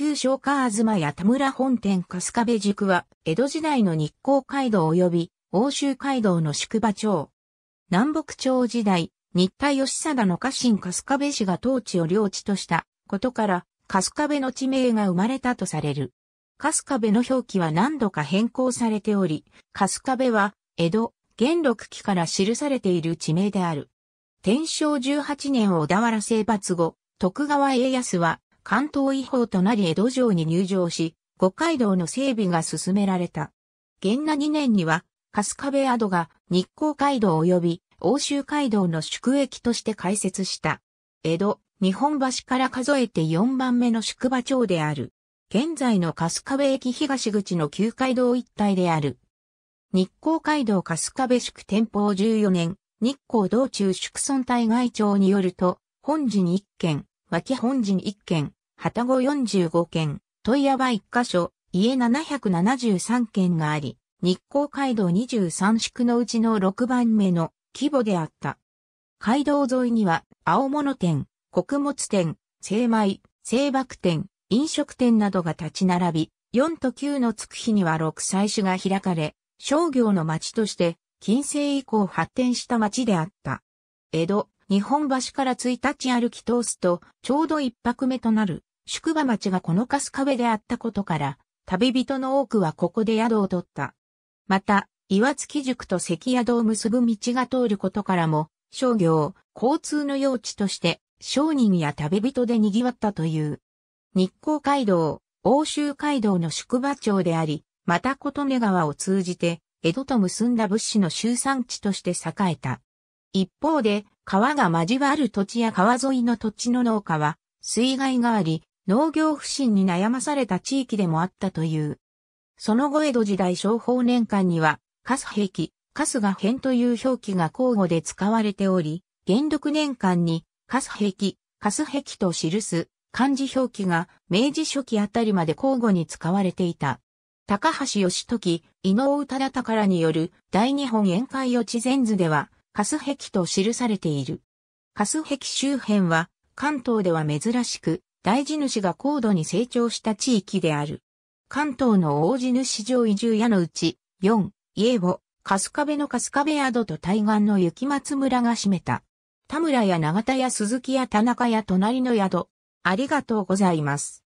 旧商家妻や田村本店春日部宿は、江戸時代の日光街道及び、欧州街道の宿場町。南北朝時代、日田義貞の家臣春日部氏が当地を領地としたことから、春日部の地名が生まれたとされる。春日部の表記は何度か変更されており、春日部は、江戸、元禄期から記されている地名である。天正18年小田原征伐後、徳川家康は関東違法となり江戸城に入城し、五街道の整備が進められた。元那2年には、春日部宿が日光街道及び欧州街道の宿駅として開設した。江戸、日本橋から数えて4番目の宿場町である。現在の春日部駅東口の旧街道一帯である。日光街道春日部宿天保14年、日光道中宿村大外町によると、本陣1軒、脇本陣1軒、旗子45件、問屋は1箇所、家773件があり、日光街道23宿のうちの6番目の規模であった。街道沿いには、青物店、穀物店、精米、精爆店、飲食店などが立ち並び、4と9のつく日には6採種が開かれ、商業の町として、近世以降発展した町であった。江戸、日本橋から1日歩き通すと、ちょうど1泊目となる宿場町がこの春日部であったことから、旅人の多くはここで宿を取った。また、岩月塾と関宿を結ぶ道が通ることからも、商業、交通の用地として、商人や旅人で賑わったという。日光街道、欧州街道の宿場町であり、また琴音川を通じて、江戸と結んだ物資の集散地として栄えた。一方で、川が交わる土地や川沿いの土地の農家は、水害があり、農業不振に悩まされた地域でもあったという。その後江戸時代商法年間には、カス壁、カスが編という表記が交互で使われており、元禄年間に、カス壁、カス壁と記す漢字表記が明治初期あたりまで交互に使われていた。高橋義時、伊能宇忠宝による大日本宴会予知前図では、カス壁と記されている。カス壁周辺は関東では珍しく、大地主が高度に成長した地域である。関東の大地主上移住屋のうち、4、家を、春日部の春日部宿と対岸の雪松村が占めた。田村や長田や鈴木や田中や隣の宿。ありがとうございます。